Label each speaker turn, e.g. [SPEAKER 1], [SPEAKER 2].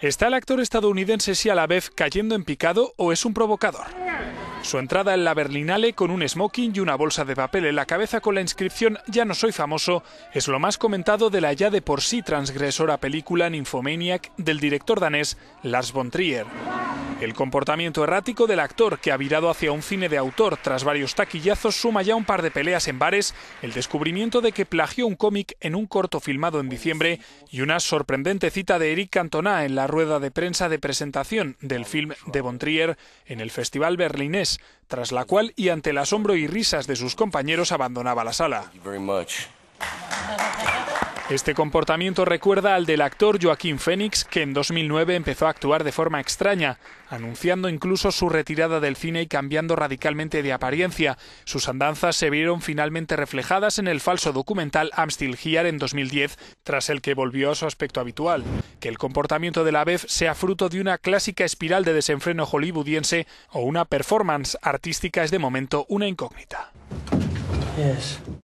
[SPEAKER 1] ¿Está el actor estadounidense si a la vez cayendo en picado o es un provocador? Su entrada en la Berlinale con un smoking y una bolsa de papel en la cabeza con la inscripción Ya no soy famoso es lo más comentado de la ya de por sí transgresora película Nymphomaniac del director danés Lars von Trier. El comportamiento errático del actor, que ha virado hacia un cine de autor tras varios taquillazos, suma ya un par de peleas en bares, el descubrimiento de que plagió un cómic en un corto filmado en diciembre y una sorprendente cita de Eric Cantona en la rueda de prensa de presentación del film de Bontrier en el Festival Berlinés, tras la cual y ante el asombro y risas de sus compañeros abandonaba la sala. Este comportamiento recuerda al del actor Joaquín Phoenix, que en 2009 empezó a actuar de forma extraña, anunciando incluso su retirada del cine y cambiando radicalmente de apariencia. Sus andanzas se vieron finalmente reflejadas en el falso documental I'm Still en 2010, tras el que volvió a su aspecto habitual. Que el comportamiento de la BEF sea fruto de una clásica espiral de desenfreno hollywoodiense o una performance artística es de momento una incógnita.